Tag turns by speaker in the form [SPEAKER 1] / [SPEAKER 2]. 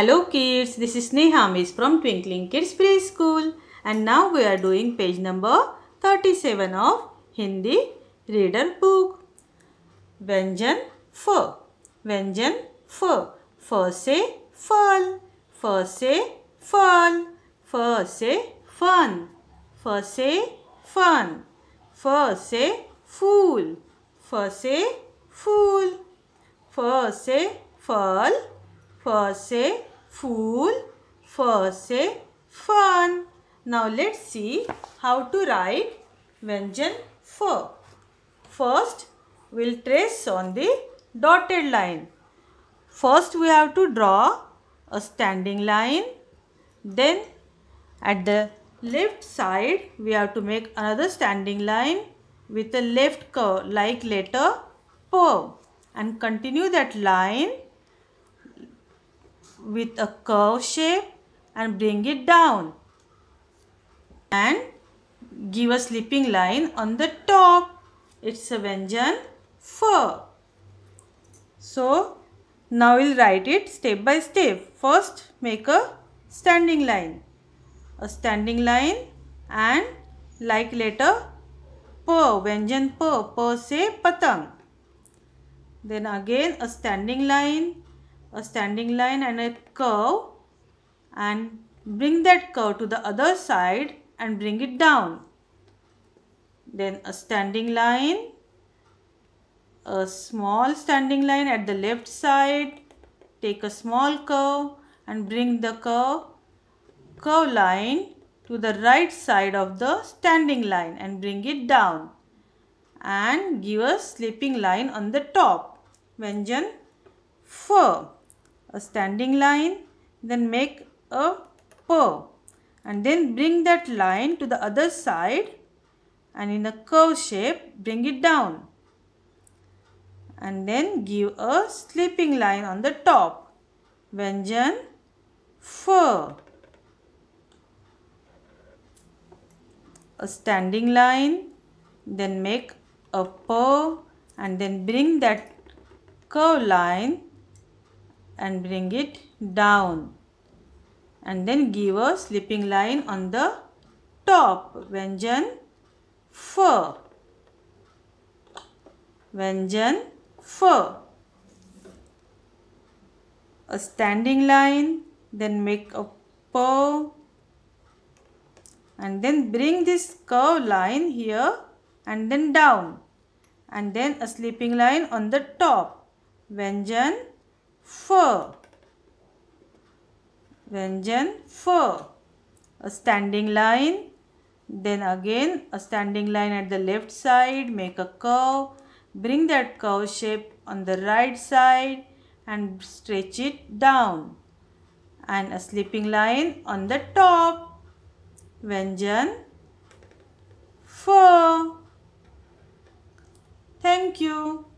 [SPEAKER 1] Hello kids, this is Neha Miss from Twinkling Kids Preschool and now we are doing page number 37 of Hindi Reader Book. व्यंजन फ व्यंजन फ फ से फल फ से फल फ से फन फ से फन फ से फूल फ से फूल फ से फल फ से fool, fur say fun. Now let's see how to write Vyanjan fur. First we'll trace on the dotted line. First we have to draw a standing line. Then at the left side we have to make another standing line with a left curve like letter P and continue that line with a curve shape and bring it down and give a slipping line on the top. It's a Venjan fur. So now we'll write it step by step. First make a standing line. A standing line and like letter P, Venjan P, P se Patang. Then again a standing line a standing line and a curve and bring that curve to the other side and bring it down. Then a standing line, a small standing line at the left side, take a small curve and bring the curve, curve line to the right side of the standing line and bring it down and give a slipping line on the top. Vyanjan firm a standing line then make a purl and then bring that line to the other side and in a curve shape bring it down and then give a sleeping line on the top Vyanjan fur a standing line then make a purl and then bring that curve line and bring it down and then give a slipping line on the top vyanjan f vyanjan f a standing line then make a curve and then bring this curve line here and then down and then a slipping line on the top vyanjan F. Vyanjan F. A standing line. Then again a standing line at the left side. Make a curve. Bring that curve shape on the right side and stretch it down. And a slipping line on the top. Vyanjan F. Thank you.